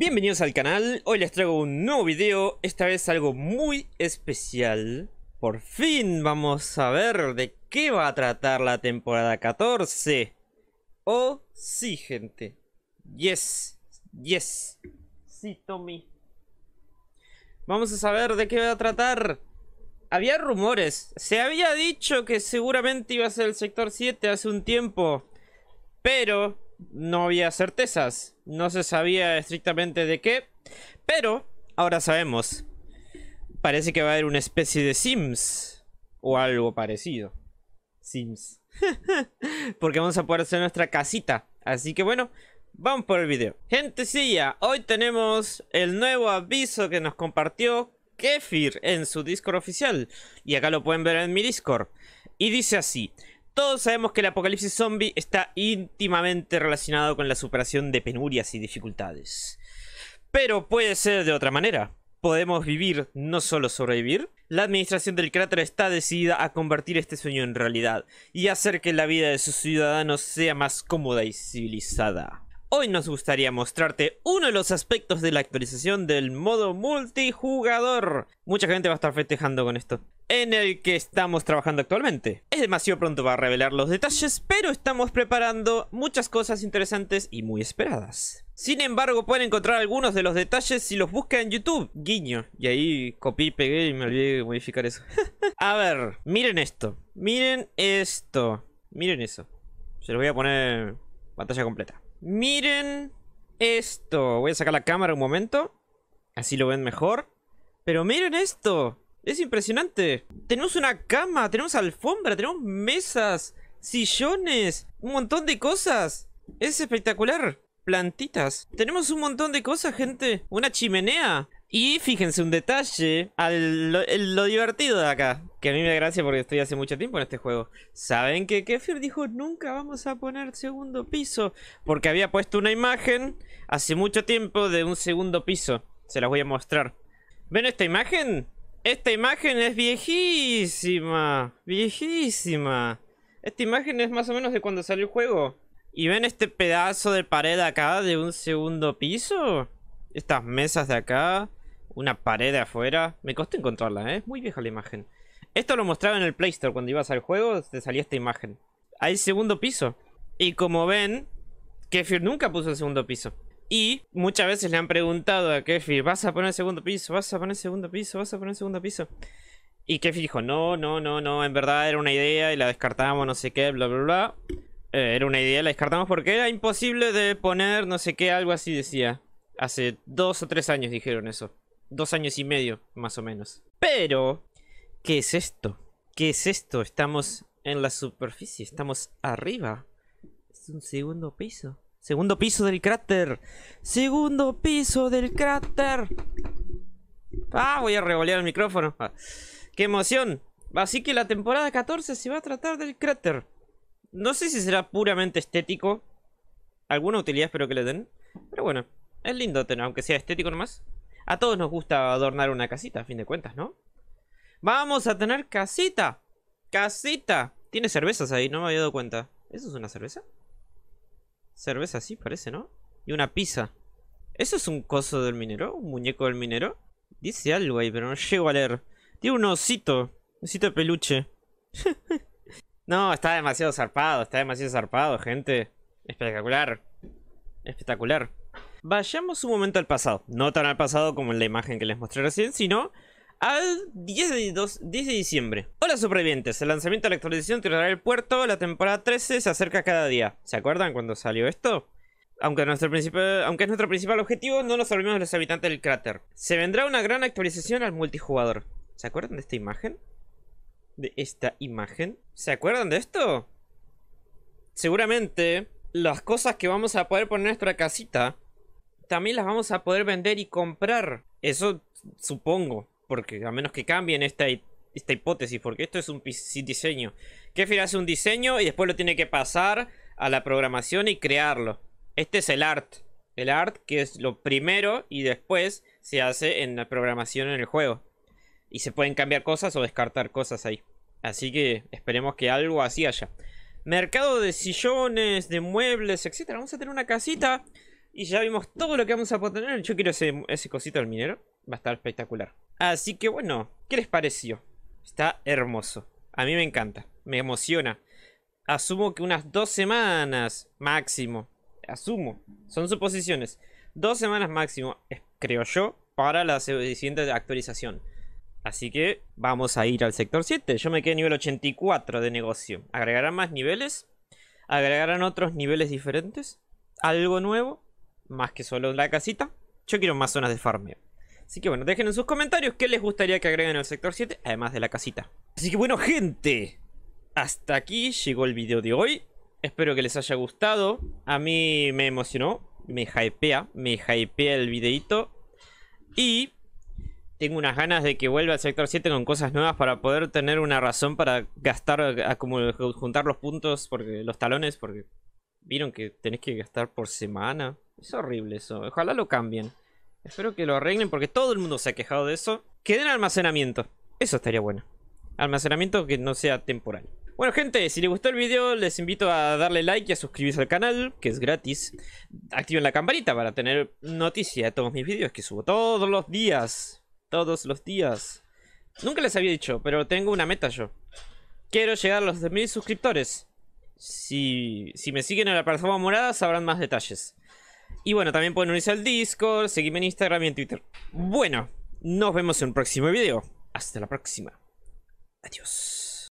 Bienvenidos al canal, hoy les traigo un nuevo video, esta vez algo muy especial. Por fin vamos a ver de qué va a tratar la temporada 14. Oh, sí, gente. Yes, yes. Sí, Tommy. Vamos a saber de qué va a tratar. Había rumores. Se había dicho que seguramente iba a ser el sector 7 hace un tiempo. Pero no había certezas, no se sabía estrictamente de qué, pero ahora sabemos. Parece que va a haber una especie de Sims o algo parecido. Sims. Porque vamos a poder hacer nuestra casita. Así que bueno, vamos por el video. Gentecilla, hoy tenemos el nuevo aviso que nos compartió Kefir en su Discord oficial. Y acá lo pueden ver en mi Discord. Y dice así, todos sabemos que el apocalipsis zombie está íntimamente relacionado con la superación de penurias y dificultades. Pero puede ser de otra manera. Podemos vivir, no solo sobrevivir. La administración del cráter está decidida a convertir este sueño en realidad y hacer que la vida de sus ciudadanos sea más cómoda y civilizada. Hoy nos gustaría mostrarte uno de los aspectos de la actualización del modo multijugador. Mucha gente va a estar festejando con esto. En el que estamos trabajando actualmente. Es demasiado pronto para revelar los detalles, pero estamos preparando muchas cosas interesantes y muy esperadas. Sin embargo, pueden encontrar algunos de los detalles si los buscan en YouTube. Guiño. Y ahí copié y pegué y me olvidé de modificar eso. a ver, miren esto. Miren esto. Miren eso. Se los voy a poner pantalla completa. Miren esto. Voy a sacar la cámara un momento. Así lo ven mejor. Pero miren esto. Es impresionante. Tenemos una cama, tenemos alfombra, tenemos mesas, sillones, un montón de cosas. Es espectacular. Plantitas. Tenemos un montón de cosas, gente. Una chimenea. Y fíjense un detalle, al, lo, divertido de acá, que a mí me da gracia porque estoy hace mucho tiempo en este juego. ¿Saben que Kefir dijo nunca vamos a poner segundo piso? Porque había puesto una imagen hace mucho tiempo de un segundo piso. Se las voy a mostrar. ¿Ven esta imagen? Esta imagen es viejísima, viejísima. Esta imagen es más o menos de cuando salió el juego. ¿Y ven este pedazo de pared acá de un segundo piso? Estas mesas de acá, una pared de afuera. Me costó encontrarla, ¿eh? Es muy vieja la imagen. Esto lo mostraba en el Play Store. Cuando ibas al juego, te salía esta imagen. Hay segundo piso. Y como ven, Kefir nunca puso el segundo piso. Y muchas veces le han preguntado a Kefir, ¿vas a poner el segundo piso? ¿Vas a poner el segundo piso? ¿Vas a poner el segundo piso? Y Kefir dijo, no, no, no, no, en verdad era una idea y la descartamos, no sé qué, bla, bla, bla. Eh, era una idea, la descartamos porque era imposible de poner, no sé qué, algo así decía. Hace dos o tres años dijeron eso dos años y medio, más o menos. Pero, ¿qué es esto? ¿Qué es esto? Estamos en la superficie, estamos arriba. Es un segundo piso. Segundo piso del cráter. Segundo piso del cráter. Ah, voy a revolear el micrófono. Ah. ¡Qué emoción! Así que la temporada 14 se va a tratar del cráter. No sé si será puramente estético. Alguna utilidad espero que le den. Pero bueno, es lindo tener, aunque sea estético nomás. A todos nos gusta adornar una casita, a fin de cuentas, ¿no? ¡Vamos a tener casita! ¡Casita! Tiene cervezas ahí, no me había dado cuenta. ¿Eso es una cerveza? Cerveza, sí, parece, ¿no? Y una pizza. ¿Eso es un coso del minero? ¿Un muñeco del minero? Dice algo ahí, pero no llego a leer. Tiene un osito. Un Osito de peluche. no, está demasiado zarpado. Está demasiado zarpado, gente. Espectacular. Espectacular. Vayamos un momento al pasado, no tan al pasado como en la imagen que les mostré recién, sino al 10 de, 10 de diciembre. Hola supervivientes, el lanzamiento de la actualización tirará el puerto, la temporada 13 se acerca cada día. ¿Se acuerdan cuando salió esto? Aunque, nuestro aunque es nuestro principal objetivo, no nos olvidemos de los habitantes del cráter. Se vendrá una gran actualización al multijugador. ¿Se acuerdan de esta imagen? ¿De esta imagen? ¿Se acuerdan de esto? Seguramente las cosas que vamos a poder poner en nuestra casita también las vamos a poder vender y comprar. Eso supongo, porque a menos que cambien esta, esta hipótesis, porque esto es un diseño. Kefir hace un diseño y después lo tiene que pasar a la programación y crearlo. Este es el art. El art que es lo primero y después se hace en la programación en el juego. Y se pueden cambiar cosas o descartar cosas ahí. Así que esperemos que algo así haya. Mercado de sillones, de muebles, etc. Vamos a tener una casita y ya vimos todo lo que vamos a poder tener. Yo quiero ese, ese cosito del minero. Va a estar espectacular. Así que bueno, ¿qué les pareció? Está hermoso. A mí me encanta. Me emociona. Asumo que unas dos semanas máximo. Asumo. Son suposiciones. Dos semanas máximo, creo yo, para la siguiente actualización. Así que vamos a ir al sector 7. Yo me quedé nivel 84 de negocio. ¿Agregarán más niveles? ¿Agregarán otros niveles diferentes? ¿Algo nuevo? más que solo la casita. Yo quiero más zonas de farmeo. Así que bueno, dejen en sus comentarios qué les gustaría que agreguen al sector 7, además de la casita. Así que bueno, gente, hasta aquí llegó el video de hoy. Espero que les haya gustado. A mí me emocionó, me hypea, me hypea el videito. Y tengo unas ganas de que vuelva al sector 7 con cosas nuevas para poder tener una razón para gastar, a, como juntar los puntos, porque los talones, porque vieron que tenés que gastar por semana. Es horrible eso. Ojalá lo cambien. Espero que lo arreglen porque todo el mundo se ha quejado de eso. Que den almacenamiento. Eso estaría bueno. Almacenamiento que no sea temporal. Bueno gente, si les gustó el video les invito a darle like y a suscribirse al canal, que es gratis. Activen la campanita para tener noticia de todos mis videos que subo todos los días. Todos los días. Nunca les había dicho, pero tengo una meta yo. Quiero llegar a los 10.000 suscriptores. Si, me siguen en la plataforma morada sabrán más detalles. Y bueno, también pueden unirse al Discord, seguirme en Instagram y en Twitter. Bueno, nos vemos en un próximo video. Hasta la próxima. Adiós.